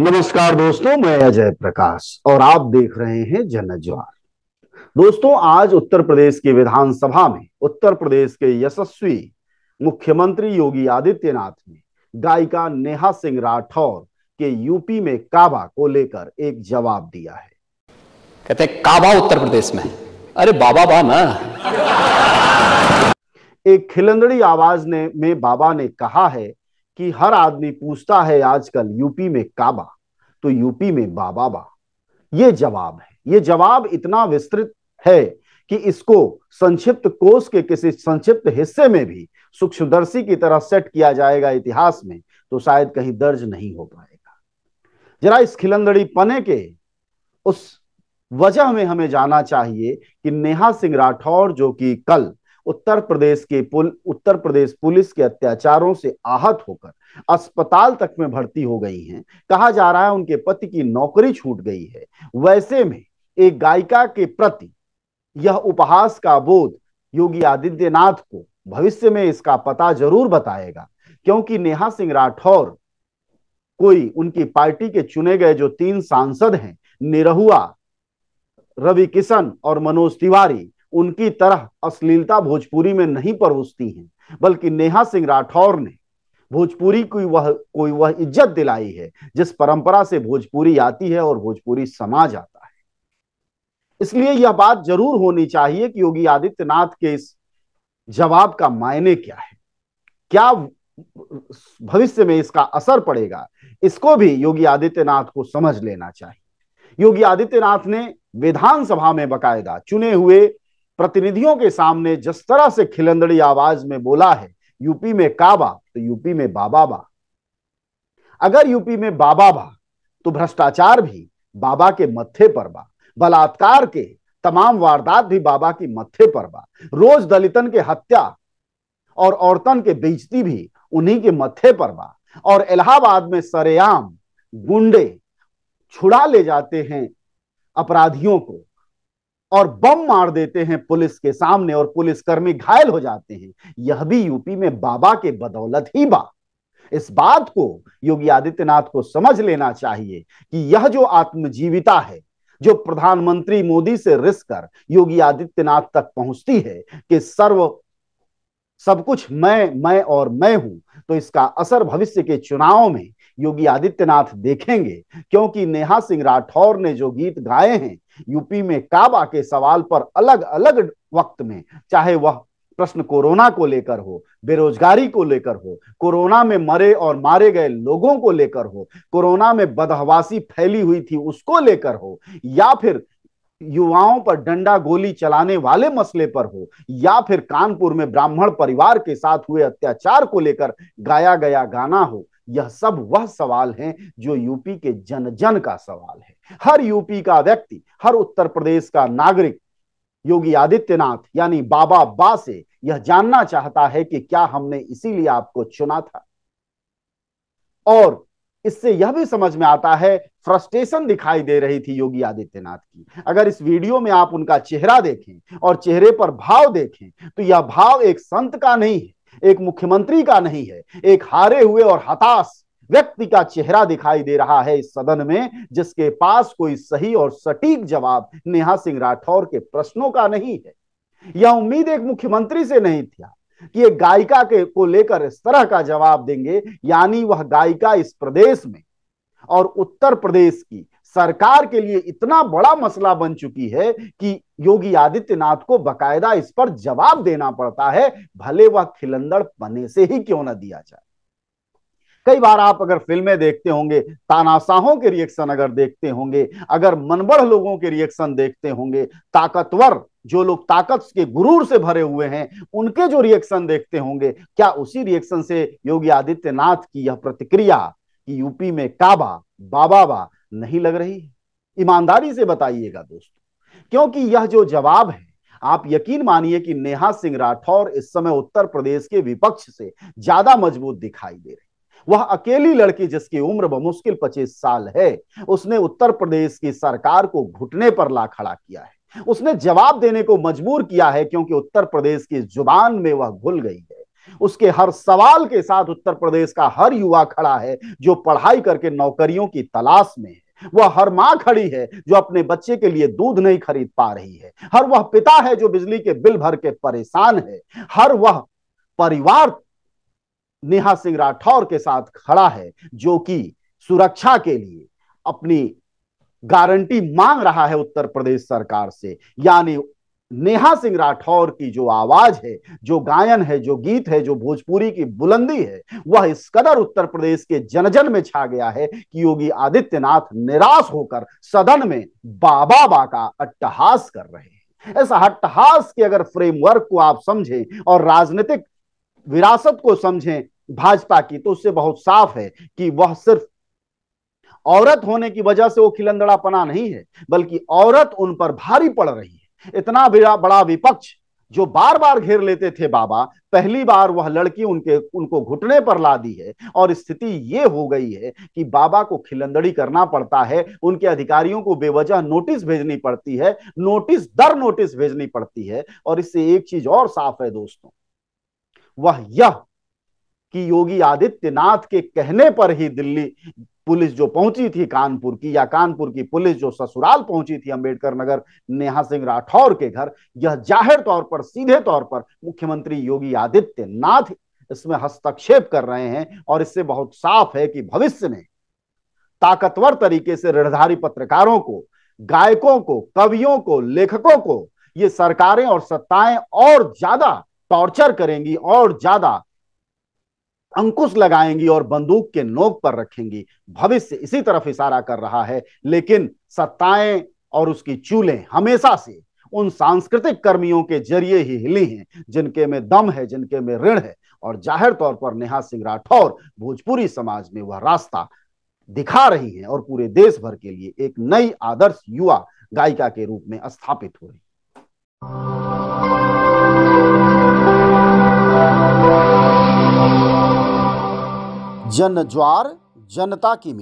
नमस्कार दोस्तों मैं अजय प्रकाश और आप देख रहे हैं जनज्वार दोस्तों आज उत्तर प्रदेश की विधानसभा में उत्तर प्रदेश के यशस्वी मुख्यमंत्री योगी आदित्यनाथ ने गायिका नेहा सिंह राठौर के यूपी में काबा को लेकर एक जवाब दिया है कहते काबा उत्तर प्रदेश में अरे बाबा बा ना एक खिलंदड़ी आवाज ने में बाबा ने कहा है कि हर आदमी पूछता है आजकल यूपी में काबा तो यूपी में बाबा बा ये जवाब है ये जवाब इतना विस्तृत है कि इसको संक्षिप्त कोष के किसी संक्षिप्त हिस्से में भी सूक्ष्मदर्शी की तरह सेट किया जाएगा इतिहास में तो शायद कहीं दर्ज नहीं हो पाएगा जरा इस खिलंदड़ी पने के उस वजह में हमें जाना चाहिए कि नेहा सिंह राठौर जो कि कल उत्तर प्रदेश के पुल उत्तर प्रदेश पुलिस के अत्याचारों से आहत होकर अस्पताल तक में भर्ती हो गई हैं कहा जा रहा है उनके पति की नौकरी छूट गई है वैसे में एक गायिका के प्रति यह उपहास का बोध योगी आदित्यनाथ को भविष्य में इसका पता जरूर बताएगा क्योंकि नेहा सिंह राठौर कोई उनकी पार्टी के चुने गए जो तीन सांसद हैं निरहुआ रवि किशन और मनोज तिवारी उनकी तरह अश्लीलता भोजपुरी में नहीं परोसती हैं बल्कि नेहा सिंह राठौर ने भोजपुरी की वह कोई वह इज्जत दिलाई है जिस परंपरा से भोजपुरी आती है और भोजपुरी समाज आता है इसलिए यह बात जरूर होनी चाहिए कि योगी आदित्यनाथ के इस जवाब का मायने क्या है क्या भविष्य में इसका असर पड़ेगा इसको भी योगी आदित्यनाथ को समझ लेना चाहिए योगी आदित्यनाथ ने विधानसभा में बकायदा चुने हुए प्रतिनिधियों के सामने जिस तरह से खिलंदड़ी आवाज में बोला है यूपी में काबा तो यूपी में बाबा बा अगर यूपी में बाबा बा तो भ्रष्टाचार भी बाबा के मथे पर बा बलात्कार के तमाम वारदात भी बाबा की मत्थे पर बा रोज दलितन के हत्या और औरतन के बेजती भी उन्हीं के मत्थे पर बा और इलाहाबाद में सरेआम गुंडे छुड़ा ले जाते हैं अपराधियों को और बम मार देते हैं पुलिस के सामने और पुलिसकर्मी घायल हो जाते हैं यह भी यूपी में बाबा के बदौलत ही बा इस बात को योगी आदित्यनाथ को समझ लेना चाहिए कि यह जो आत्मजीविता है जो प्रधानमंत्री मोदी से रिस कर योगी आदित्यनाथ तक पहुंचती है कि सर्व सब कुछ मैं मैं और मैं हूं तो इसका असर भविष्य के चुनाव में योगी आदित्यनाथ देखेंगे क्योंकि नेहा सिंह राठौर ने जो गीत गाए हैं यूपी में काबा के सवाल पर अलग अलग वक्त में चाहे वह प्रश्न कोरोना को लेकर हो बेरोजगारी को लेकर हो कोरोना में मरे और मारे गए लोगों को लेकर हो कोरोना में बदहवासी फैली हुई थी उसको लेकर हो या फिर युवाओं पर डंडा गोली चलाने वाले मसले पर हो या फिर कानपुर में ब्राह्मण परिवार के साथ हुए अत्याचार को लेकर गाया गया गाना हो यह सब वह सवाल हैं जो यूपी के जन जन का सवाल है हर यूपी का व्यक्ति हर उत्तर प्रदेश का नागरिक योगी आदित्यनाथ यानी बाबा बा से यह जानना चाहता है कि क्या हमने इसीलिए आपको चुना था और इससे यह भी समझ में आता है फ्रस्ट्रेशन दिखाई दे रही थी योगी आदित्यनाथ की अगर इस वीडियो में आप उनका चेहरा देखें और चेहरे पर भाव देखें तो यह भाव एक संत का नहीं है एक मुख्यमंत्री का नहीं है एक हारे हुए और हताश व्यक्ति का चेहरा दिखाई दे रहा है इस सदन में जिसके पास कोई सही और सटीक जवाब नेहा सिंह राठौर के प्रश्नों का नहीं है यह उम्मीद एक मुख्यमंत्री से नहीं थी कि एक गायिका के को लेकर इस तरह का जवाब देंगे यानी वह गायिका इस प्रदेश में और उत्तर प्रदेश की सरकार के लिए इतना बड़ा मसला बन चुकी है कि योगी आदित्यनाथ को बकायदा इस पर जवाब देना पड़ता है भले वह खिलंदड़ पने से ही क्यों ना दिया जाए कई बार आप अगर फिल्में देखते होंगे तानाशाहों के रिएक्शन अगर देखते होंगे अगर मनबढ़ लोगों के रिएक्शन देखते होंगे ताकतवर जो लोग ताकत के गुरूर से भरे हुए हैं उनके जो रिएक्शन देखते होंगे क्या उसी रिएक्शन से योगी आदित्यनाथ की यह प्रतिक्रिया कि यूपी में काबा बाबा बा नहीं लग रही ईमानदारी से बताइएगा दोस्तों क्योंकि यह जो जवाब है आप यकीन मानिए कि नेहा सिंह राठौर इस समय उत्तर प्रदेश के विपक्ष से ज्यादा मजबूत दिखाई दे रही वह अकेली लड़की जिसकी उम्र बमुश्किल पच्चीस साल है उसने उत्तर प्रदेश की सरकार को घुटने पर ला खड़ा किया है उसने जवाब देने को मजबूर किया है क्योंकि उत्तर प्रदेश की जुबान में वह घुल गई है उसके हर सवाल के साथ उत्तर प्रदेश का हर युवा खड़ा है जो पढ़ाई करके नौकरियों की तलाश में है वह हर मां खड़ी है जो अपने बच्चे के लिए दूध नहीं खरीद पा रही है हर वह पिता है जो बिजली के बिल भर के परेशान है हर वह परिवार नेहा सिंह राठौर के साथ खड़ा है जो कि सुरक्षा के लिए अपनी गारंटी मांग रहा है उत्तर प्रदेश सरकार से यानी नेहा सिंह राठौर की जो आवाज है जो गायन है जो गीत है जो भोजपुरी की बुलंदी है वह इस कदर उत्तर प्रदेश के जनजन में छा गया है कि योगी आदित्यनाथ निराश होकर सदन में बाबा बा का अट्टहास कर रहे हैं ऐसा अट्टहास के अगर फ्रेमवर्क को आप समझें और राजनीतिक विरासत को समझें भाजपा की तो उससे बहुत साफ है कि वह सिर्फ औरत होने की वजह से वो खिलंदड़ापना नहीं है बल्कि औरत उन पर भारी पड़ रही है इतना बड़ा विपक्ष जो बार बार घेर लेते थे बाबा पहली बार वह लड़की उनके उनको घुटने पर ला दी है और स्थिति ये हो गई है कि बाबा को खिलंदड़ी करना पड़ता है उनके अधिकारियों को बेवजह नोटिस भेजनी पड़ती है नोटिस दर नोटिस भेजनी पड़ती है और इससे एक चीज और साफ है दोस्तों वह यह कि योगी आदित्यनाथ के कहने पर ही दिल्ली पुलिस जो पहुंची थी कानपुर की या कानपुर की पुलिस जो ससुराल पहुंची थी अंबेडकर नगर नेहा सिंह राठौर के घर यह जाहिर तौर पर सीधे तौर पर मुख्यमंत्री योगी आदित्यनाथ इसमें हस्तक्षेप कर रहे हैं और इससे बहुत साफ है कि भविष्य में ताकतवर तरीके से ऋणधारी पत्रकारों को गायकों को कवियों को लेखकों को ये सरकारें और सत्ताएं और ज्यादा टॉर्चर करेंगी और ज्यादा अंकुश लगाएंगी और बंदूक के नोक पर रखेंगी भविष्य इसी तरफ इशारा कर रहा है लेकिन सत्ताएं और उसकी चूलें हमेशा से उन सांस्कृतिक कर्मियों के जरिए ही हिली हैं जिनके में दम है जिनके में ऋण है और जाहिर तौर पर नेहा सिंह राठौर भोजपुरी समाज में वह रास्ता दिखा रही है और पूरे देश भर के लिए एक नई आदर्श युवा गायिका के रूप में स्थापित हो रही है जन ज्वार जनता की